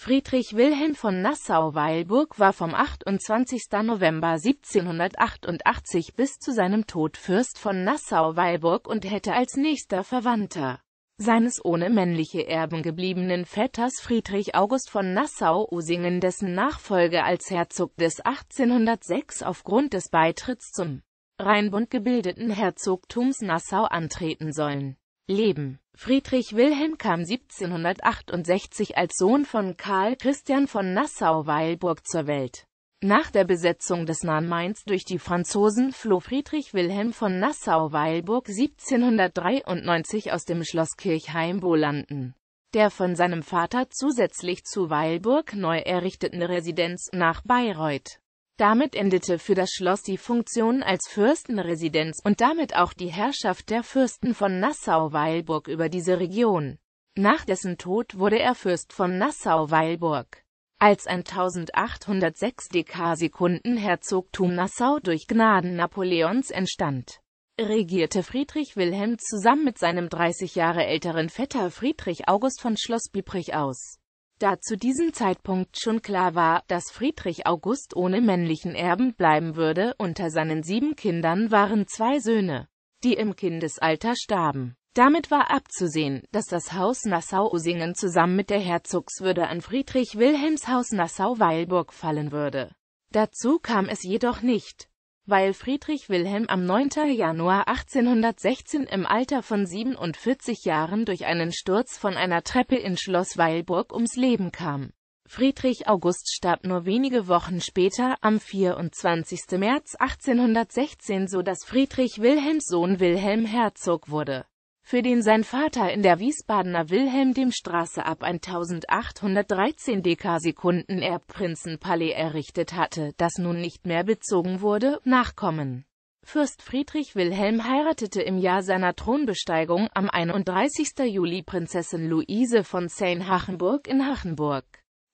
Friedrich Wilhelm von Nassau-Weilburg war vom 28. November 1788 bis zu seinem Tod Fürst von Nassau-Weilburg und hätte als nächster Verwandter seines ohne männliche Erben gebliebenen Vetters Friedrich August von Nassau-Usingen dessen Nachfolge als Herzog des 1806 aufgrund des Beitritts zum Rheinbund gebildeten Herzogtums Nassau antreten sollen Leben Friedrich Wilhelm kam 1768 als Sohn von Karl Christian von Nassau-Weilburg zur Welt. Nach der Besetzung des nahen Mainz durch die Franzosen floh Friedrich Wilhelm von Nassau-Weilburg 1793 aus dem Schloss Kirchheim-Bolanden. Der von seinem Vater zusätzlich zu Weilburg neu errichteten Residenz nach Bayreuth damit endete für das Schloss die Funktion als Fürstenresidenz und damit auch die Herrschaft der Fürsten von Nassau-Weilburg über diese Region. Nach dessen Tod wurde er Fürst von Nassau-Weilburg. Als 1806 Dekasekunden Herzogtum Nassau durch Gnaden Napoleons entstand, regierte Friedrich Wilhelm zusammen mit seinem 30 Jahre älteren Vetter Friedrich August von Schloss Biebrich aus da zu diesem Zeitpunkt schon klar war, dass Friedrich August ohne männlichen Erben bleiben würde, unter seinen sieben Kindern waren zwei Söhne, die im Kindesalter starben. Damit war abzusehen, dass das Haus Nassau-Usingen zusammen mit der Herzogswürde an Friedrich Wilhelms Haus Nassau-Weilburg fallen würde. Dazu kam es jedoch nicht weil Friedrich Wilhelm am 9. Januar 1816 im Alter von 47 Jahren durch einen Sturz von einer Treppe in Schloss Weilburg ums Leben kam. Friedrich August starb nur wenige Wochen später, am 24. März 1816, so dass Friedrich Wilhelms Sohn Wilhelm Herzog wurde für den sein Vater in der Wiesbadener Wilhelm dem Straße ab 1813 Dekasekunden Erbprinzenpalais errichtet hatte, das nun nicht mehr bezogen wurde, nachkommen. Fürst Friedrich Wilhelm heiratete im Jahr seiner Thronbesteigung am 31. Juli Prinzessin Luise von Sein hachenburg in Hachenburg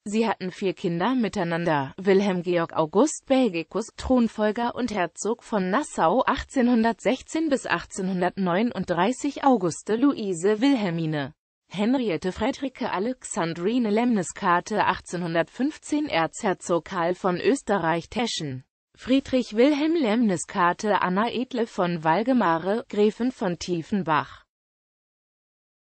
Sie hatten vier Kinder miteinander, Wilhelm Georg August Belgicus, Thronfolger und Herzog von Nassau 1816 bis 1839 Auguste Luise Wilhelmine, Henriette Friederike Alexandrine Lemniskate 1815 Erzherzog Karl von Österreich Teschen Friedrich Wilhelm Lemniskate Anna Edle von Walgemare, Gräfin von Tiefenbach